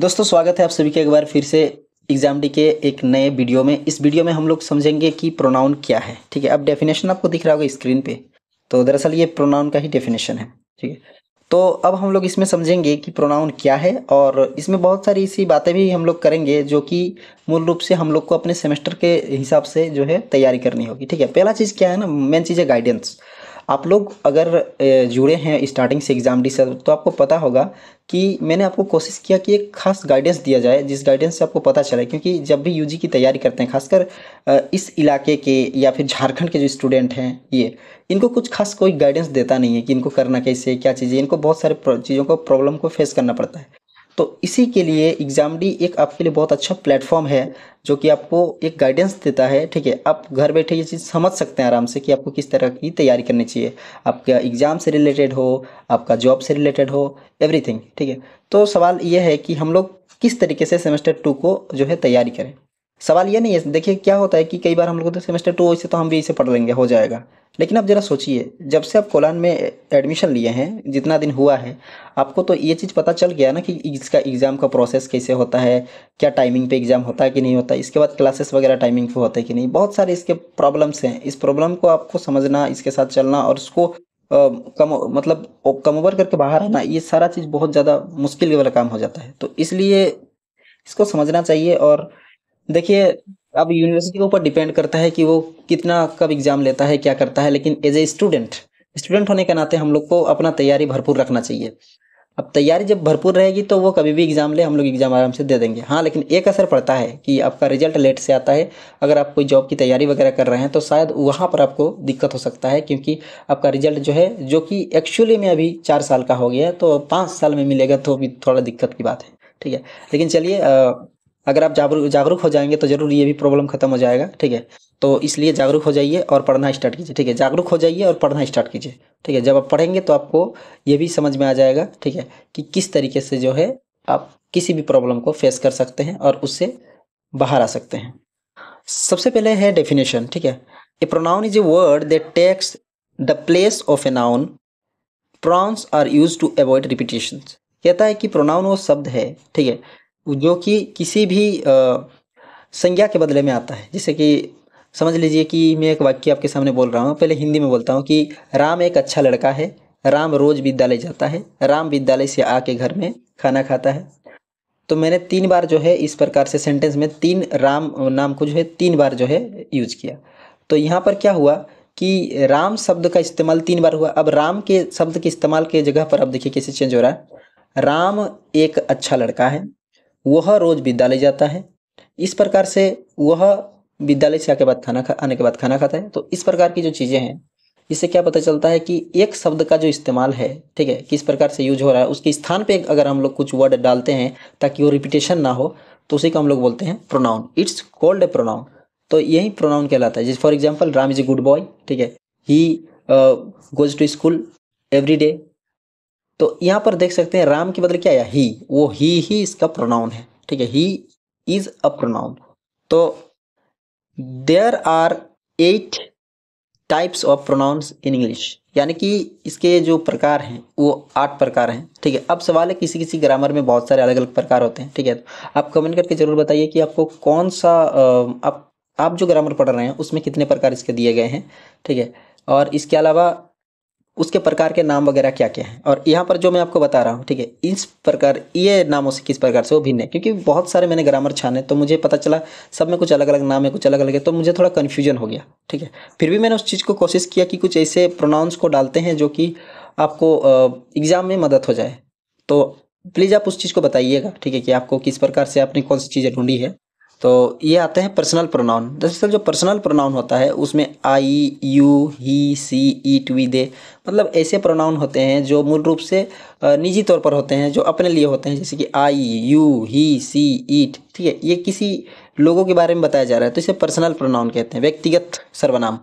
दोस्तों स्वागत है आप सभी के एक बार फिर से एग्जाम डी के एक नए वीडियो में इस वीडियो में हम लोग समझेंगे कि प्रोनाउन क्या है ठीक है अब डेफिनेशन आपको दिख रहा होगा स्क्रीन पे तो दरअसल ये प्रोनाउन का ही डेफिनेशन है ठीक है तो अब हम लोग इसमें समझेंगे कि प्रोनाउन क्या है और इसमें बहुत सारी ऐसी बातें भी हम लोग करेंगे जो कि मूल रूप से हम लोग को अपने सेमेस्टर के हिसाब से जो है तैयारी करनी होगी ठीक है पहला चीज़ क्या है ना मेन चीज़ है गाइडेंस आप लोग अगर जुड़े हैं स्टार्टिंग से एग्ज़ाम डी सर तो आपको पता होगा कि मैंने आपको कोशिश किया कि एक खास गाइडेंस दिया जाए जिस गाइडेंस से आपको पता चले क्योंकि जब भी यूजी की तैयारी करते हैं खासकर इस इलाके के या फिर झारखंड के जो स्टूडेंट हैं ये इनको कुछ खास कोई गाइडेंस देता नहीं है कि इनको करना कैसे क्या चीज़ें इनको बहुत सारे चीज़ों को प्रॉब्लम को फेस करना पड़ता है तो इसी के लिए एग्ज़ाम डी एक आपके लिए बहुत अच्छा प्लेटफॉर्म है जो कि आपको एक गाइडेंस देता है ठीक है आप घर बैठे ये चीज़ समझ सकते हैं आराम से कि आपको किस तरह की तैयारी करनी चाहिए आपका एग्ज़ाम से रिलेटेड हो आपका जॉब से रिलेटेड हो एवरीथिंग ठीक है तो सवाल ये है कि हम लोग किस तरीके से सेमेस्टर टू को जो है तैयारी करें सवाल ये नहीं है देखिए क्या होता है कि कई बार हम लोग सेमेस्टर टू वैसे तो हम भी इसे पढ़ लेंगे हो जाएगा लेकिन आप ज़रा सोचिए जब से आप कोलान में एडमिशन लिए हैं जितना दिन हुआ है आपको तो ये चीज़ पता चल गया ना कि इसका एग्ज़ाम का प्रोसेस कैसे होता है क्या टाइमिंग पे एग्ज़ाम होता है कि नहीं होता है इसके बाद क्लासेस वगैरह टाइमिंग पे होते हैं कि नहीं बहुत सारे इसके प्रॉब्लम्स हैं इस प्रॉब्लम को आपको समझना इसके साथ चलना और उसको आ, कम मतलब कम ओवर करके बाहर आना ये सारा चीज़ बहुत ज़्यादा मुश्किल वाला काम हो जाता है तो इसलिए इसको समझना चाहिए और देखिए अब यूनिवर्सिटी के ऊपर डिपेंड करता है कि वो कितना कब एग्ज़ाम लेता है क्या करता है लेकिन एज ए स्टूडेंट स्टूडेंट होने के नाते हम लोग को अपना तैयारी भरपूर रखना चाहिए अब तैयारी जब भरपूर रहेगी तो वो कभी भी एग्ज़ाम ले हम लोग एग्ज़ाम आराम से दे देंगे हाँ लेकिन एक असर पड़ता है कि आपका रिजल्ट लेट से आता है अगर आप कोई जॉब की तैयारी वगैरह कर रहे हैं तो शायद वहाँ पर आपको दिक्कत हो सकता है क्योंकि आपका रिजल्ट जो है जो कि एक्चुअली में अभी चार साल का हो गया तो पाँच साल में मिलेगा तो भी थोड़ा दिक्कत की बात है ठीक है लेकिन चलिए अगर आप जागरूक जागरूक हो जाएंगे तो जरूर ये भी प्रॉब्लम खत्म हो जाएगा ठीक है तो इसलिए जागरूक हो जाइए और पढ़ना स्टार्ट कीजिए ठीक है जागरूक हो जाइए और पढ़ना स्टार्ट कीजिए ठीक है जब आप पढ़ेंगे तो आपको ये भी समझ में आ जाएगा ठीक है कि किस तरीके से जो है आप किसी भी प्रॉब्लम को फेस कर सकते हैं और उससे बाहर आ सकते हैं सबसे पहले है डेफिनेशन ठीक है a pronoun is a word they takes the place of a noun pronouns are use to avoid repetition कहता है कि प्रोनाउन वो शब्द है ठीक है जो कि किसी भी संज्ञा के बदले में आता है जैसे कि समझ लीजिए कि मैं एक वाक्य आपके सामने बोल रहा हूँ पहले हिंदी में बोलता हूँ कि राम एक अच्छा लड़का है राम रोज़ विद्यालय जाता है राम विद्यालय से आके घर में खाना खाता है तो मैंने तीन बार जो है इस प्रकार से सेंटेंस में तीन राम नाम को जो है तीन बार जो है यूज किया तो यहाँ पर क्या हुआ कि राम शब्द का इस्तेमाल तीन बार हुआ अब राम के शब्द के इस्तेमाल के जगह पर अब देखिए कैसे चेंज हो रहा है राम एक अच्छा लड़का है वह रोज़ विद्यालय जाता है इस प्रकार से वह विद्यालय से आके बाद खाना खा आने के बाद खाना खाता है तो इस प्रकार की जो चीज़ें हैं इससे क्या पता चलता है कि एक शब्द का जो इस्तेमाल है ठीक है किस प्रकार से यूज हो रहा है उसके स्थान पे अगर हम लोग कुछ वर्ड डालते हैं ताकि वो रिपीटेशन ना हो तो उसी को हम लोग बोलते हैं pronoun it's called a pronoun तो यही प्रोनाउन कहलाता है जैसे for example Ram is a good boy ठीक है he goes to school every day तो यहाँ पर देख सकते हैं राम के बदले क्या आया ही वो ही ही इसका प्रोनाउन है ठीक है ही इज अ प्रोनाउन तो there are eight types of pronouns in English यानी कि इसके जो प्रकार हैं वो आठ प्रकार हैं ठीक है अब सवाल है किसी किसी ग्रामर में बहुत सारे अलग अलग प्रकार होते हैं ठीक है आप कमेंट करके ज़रूर बताइए कि आपको कौन सा आप आप जो ग्रामर पढ़ रहे हैं उसमें कितने प्रकार इसके दिए गए हैं ठीक है और इसके अलावा उसके प्रकार के नाम वगैरह क्या क्या हैं और यहाँ पर जो मैं आपको बता रहा हूँ ठीक है इस प्रकार ये नामों से किस प्रकार से वो भिन्न है क्योंकि बहुत सारे मैंने ग्रामर छाने तो मुझे पता चला सब में कुछ अलग अलग नाम है कुछ अलग अलग है तो मुझे थोड़ा कन्फ्यूजन हो गया ठीक है फिर भी मैंने उस चीज़ को कोशिश किया कि कुछ ऐसे प्रोनाउंस को डालते हैं जो कि आपको एग्ज़ाम में मदद हो जाए तो प्लीज़ आप उस चीज़ को बताइएगा ठीक है कि आपको किस प्रकार से आपने कौन सी चीज़ें ढूंढी है तो ये आते हैं पर्सनल प्रोनाउन दरअसल जो पर्सनल प्रोनाउन होता है उसमें आई you he C eat we दे मतलब ऐसे प्रोनाउन होते हैं जो मूल रूप से निजी तौर पर होते हैं जो अपने लिए होते हैं जैसे कि आई यू ही सी ईट ठीक है ये किसी लोगों के बारे में बताया जा रहा है तो इसे पर्सनल प्रोनाउन कहते हैं व्यक्तिगत सर्वनाम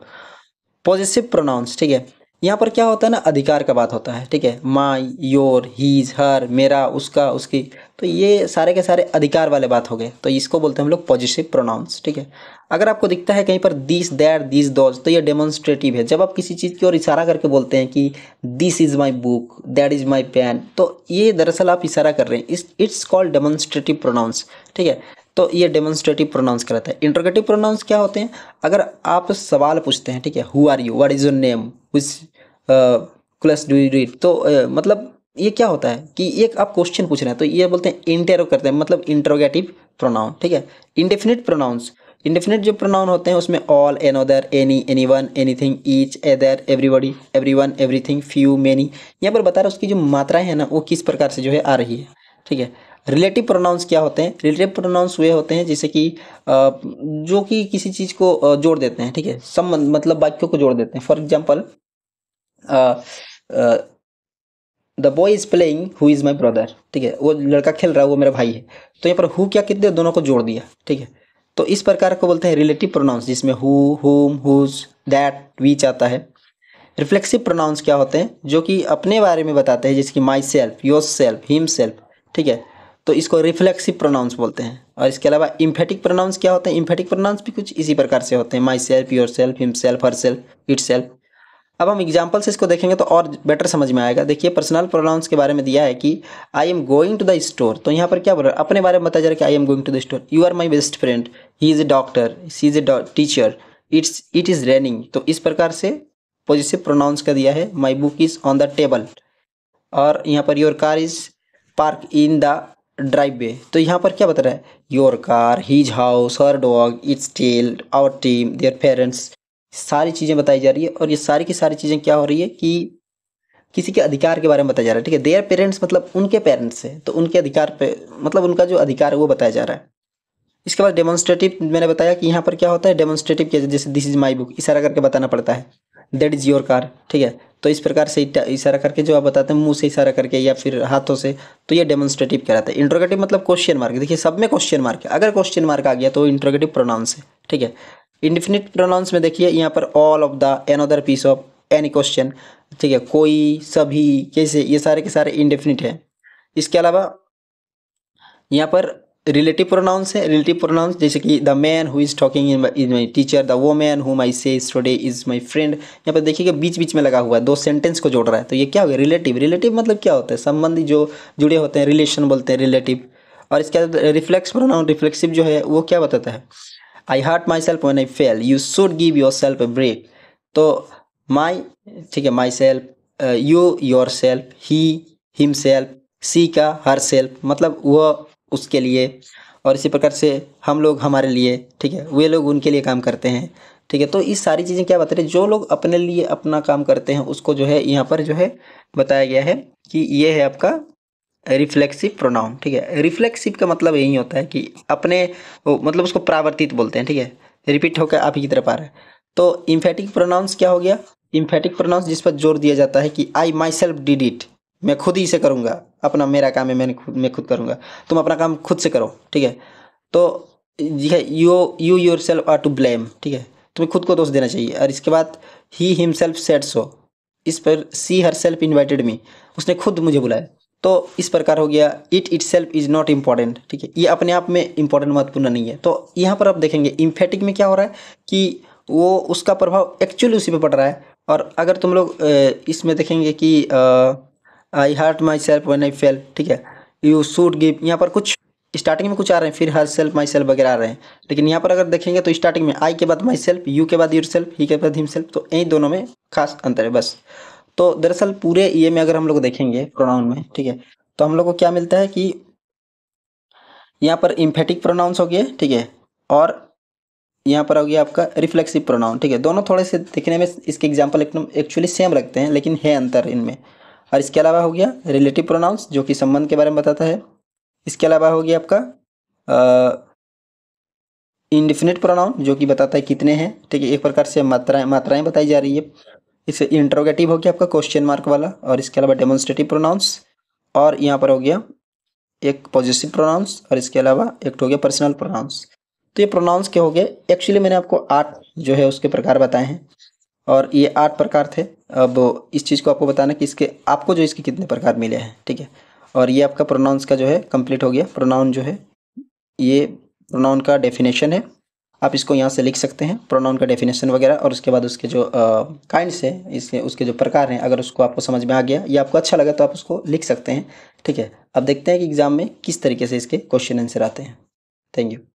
पॉजिटिव प्रोनाउंस ठीक है यहाँ पर क्या होता है ना अधिकार का बात होता है ठीक है माई योर हीज हर मेरा उसका उसकी तो ये सारे के सारे अधिकार वाले बात हो गए तो इसको बोलते हैं हम लोग पॉजिटिव प्रोनाउंस ठीक है अगर आपको दिखता है कहीं पर दिस दैट दिस दॉज तो ये डेमोन्स्ट्रेटिव है जब आप किसी चीज़ की ओर इशारा करके बोलते हैं कि this is my book that is my pen तो ये दरअसल आप इशारा कर रहे हैं इस इट्स कॉल्ड डेमोन्स्ट्रेटिव प्रोनाउंस ठीक है तो ये डेमोन्स्ट्रेटिव प्रोनाउंस कराता है इंटरगेटिव प्रोनाउंस क्या होते हैं अगर आप सवाल पूछते हैं ठीक है who are you what is your name क्लस डू यू डू तो मतलब ये क्या होता है कि एक आप क्वेश्चन पूछ रहे हैं तो ये बोलते हैं इंटेरो करते हैं मतलब इंटरोगेटिव प्रोनाउन ठीक है इंडेफिनिट प्रोनाउंस इंडेफिनिट जो प्रोनाउन होते हैं उसमें all another any anyone anything each either everybody everyone everything few many यहाँ पर बता रहा है उसकी जो मात्राएं हैं ना वो किस प्रकार से जो है आ रही है ठीक है रिलेटिव प्रोनाउंस क्या होते हैं रिलेटिव प्रोनाउंस वे होते हैं जैसे कि जो कि किसी चीज़ को जोड़ देते हैं ठीक है सब मतलब वाक्यों को जोड़ देते हैं for example the boy is playing who is my brother ठीक है वो लड़का खेल रहा है वो मेरा भाई है तो यहाँ पर हु क्या कितने दोनों को जोड़ दिया ठीक है तो इस प्रकार को बोलते हैं रिलेटिव प्रोनाउंस जिसमें who whom whose that which आता है रिफ्लेक्सिव प्रोनाउंस क्या होते हैं जो कि अपने बारे में बताते हैं जैसे कि myself yourself himself ठीक है तो इसको रिफ्लेक्सिव प्रोनाउंस बोलते हैं और इसके अलावा इम्फेटिक प्रोनाउंस क्या होते हैं इम्फेटिक प्रोनाउंस भी कुछ इसी प्रकार से होते हैं myself yourself himself herself itself अब हम एग्जाम्पल से इसको देखेंगे तो और बेटर समझ में आएगा देखिए पर्सनल प्रोनाउंस के बारे में दिया है कि I am going to the store तो यहाँ पर क्या बोल रहा है अपने बारे में बताया जा रहा है कि I am going to the store you are my best friend he is a doctor she is a teacher it's it is raining तो इस प्रकार से पॉजिटिव प्रोनाउंस का दिया है my book is on the table और यहाँ पर your car is park in the driveway तो यहाँ पर क्या बता रहा है your car his house her dog its tail our team there parents सारी चीज़ें बताई जा रही है और ये सारी की सारी चीज़ें क्या हो रही है कि किसी के अधिकार के बारे में बताया जा रहा है ठीक है देयर पेरेंट्स मतलब उनके पेरेंट्स से तो उनके अधिकार पे मतलब उनका जो अधिकार है वो बताया जा रहा है इसके बाद डेमोन्स्ट्रेटिव मैंने बताया कि यहाँ पर क्या होता है डेमोन्स्ट्रेटिव क्या जैसे दिस इज़ माई बुक इशारा करके बताना पड़ता है दैट इज़ योर कार ठीक है तो इस प्रकार से इशारा करके जो आप बताते हैं मुंह से इशारा करके या फिर हाथों से तो ये डेमोन्स्ट्रेटिव कहलाता है इंट्रोगेटिव मतलब क्वेश्चन मार्क देखिए सब में क्वेश्चन मार्क है अगर क्वेश्चन मार्क आ गया तो इंट्रोगेटिव प्रोनाउंस है ठीक है इंडिफिनिट प्रोनाउंस में देखिए यहाँ पर all of the another piece of any question ठीक है कोई सभी कैसे ये सारे के सारे इंडिफिनिट है इसके अलावा यहाँ पर रिलेटिव प्रोनाउंस है रिलेटिव प्रोनाउंस जैसे कि the man who is talking is my teacher the man who my say today is my friend यहाँ पर देखिए कि बीच बीच में लगा हुआ है दो सेंटेंस को जोड़ रहा है तो ये क्या हो गया रिलेटिव रिलेटिव मतलब क्या होता है संबंधी जो जुड़े होते हैं रिलेशन बोलते हैं रिलेटिव और इसके अलावा रिफ्लेक्स प्रोनाउन रिफ्लेक्सिव जो है वो क्या बताता है I hurt myself when I fail you should give yourself a break तो माई ठीक है myself you yourself he himself she का हर सेल्फ मतलब वह उसके लिए और इसी प्रकार से हम लोग हमारे लिए ठीक है वे लोग उनके लिए काम करते हैं ठीक है तो इस सारी चीज़ें क्या बता रहे जो लोग अपने लिए अपना काम करते हैं उसको जो है यहाँ पर जो है बताया गया है कि ये है आपका रिफ्लेक्सिव प्रोनाउन ठीक है रिफ्लेक्सिव का मतलब यही होता है कि अपने मतलब उसको प्रावर्तित बोलते हैं ठीक है रिपीट होकर आप ही की तरफ आ रहे हैं तो इम्फेटिक प्रोनाउंस क्या हो गया इम्फेटिक प्रोनाउंस जिस पर जोर दिया जाता है कि I myself did it मैं खुद ही से करूँगा अपना मेरा काम है मैंने खुद मैं खुद करूँगा तुम अपना काम खुद से करो ठीक है तो you you yourself are to blame ठीक है तुम्हें खुद को दोष देना चाहिए और इसके बाद ही हिमसेल्फ सेट सो इस पर सी हर सेल्फ इन्वाइटेड मी उसने खुद मुझे बुलाया तो इस प्रकार हो गया it itself is not important ठीक है ये अपने आप में इम्पॉर्टेंट महत्वपूर्ण नहीं है तो यहाँ पर आप देखेंगे इम्फेटिक में क्या हो रहा है कि वो उसका प्रभाव एक्चुअली उसी पर पड़ रहा है और अगर तुम लोग इसमें देखेंगे कि I hurt myself when I fail ठीक है यू शूट गिव यहाँ पर कुछ स्टार्टिंग में कुछ आ रहे हैं फिर हर सेल्फ माई सेल्फ वगैरह आ रहे हैं लेकिन यहाँ पर अगर देखेंगे तो स्टार्टिंग में आई के बाद माई सेल्फ यू के बाद योर सेल्फ ही के बाद हिम सेल्फ तो यही दोनों में खास अंतर है बस तो दरअसल पूरे ये e में अगर हम लोग देखेंगे प्रोनाउन में ठीक है तो हम लोग को क्या मिलता है कि यहाँ पर इम्फेटिक प्रोनाउंस हो गए ठीक है और यहाँ पर हो गया आपका रिफ्लेक्सिव प्रोनाउन ठीक है दोनों थोड़े से दिखने में इसके एग्जाम्पल एकदम एक्चुअली सेम रखते हैं लेकिन है अंतर इनमें और इसके अलावा हो गया रिलेटिव प्रोनाउंस जो कि संबंध के बारे में बताता है इसके अलावा हो गया आपका इनडिफिनिट प्रोनाउन जो कि बताता है कितने हैं ठीक है एक प्रकार से मात्राएं मात्राएं बताई जा रही है इसे इंट्रोगेटिव हो गया आपका क्वेश्चन मार्क वाला और इसके अलावा डेमोन्स्ट्रेटिव प्रोनाउंस और यहाँ पर हो गया एक पॉजिटिव प्रोनाउंस और इसके अलावा एक तो हो गया पर्सनल प्रोनाउंस तो ये प्रोनाउंस के हो गए एक्चुअली मैंने आपको आठ जो है उसके प्रकार बताए हैं और ये आठ प्रकार थे अब इस चीज़ को आपको बताना कि इसके आपको जो इसके कितने प्रकार मिले हैं ठीक है और ये आपका प्रोनाउंस का जो है कंप्लीट हो गया प्रोनाउन जो है ये प्रोनाउन का डेफिनेशन है आप इसको यहाँ से लिख सकते हैं प्रोनाउन का डेफिनेशन वगैरह और उसके बाद उसके जो काइंड से इसके उसके जो प्रकार हैं अगर उसको आपको समझ में आ गया या आपको अच्छा लगा तो आप उसको लिख सकते हैं ठीक है अब देखते हैं कि एग्ज़ाम में किस तरीके से इसके क्वेश्चन आंसर आते हैं थैंक यू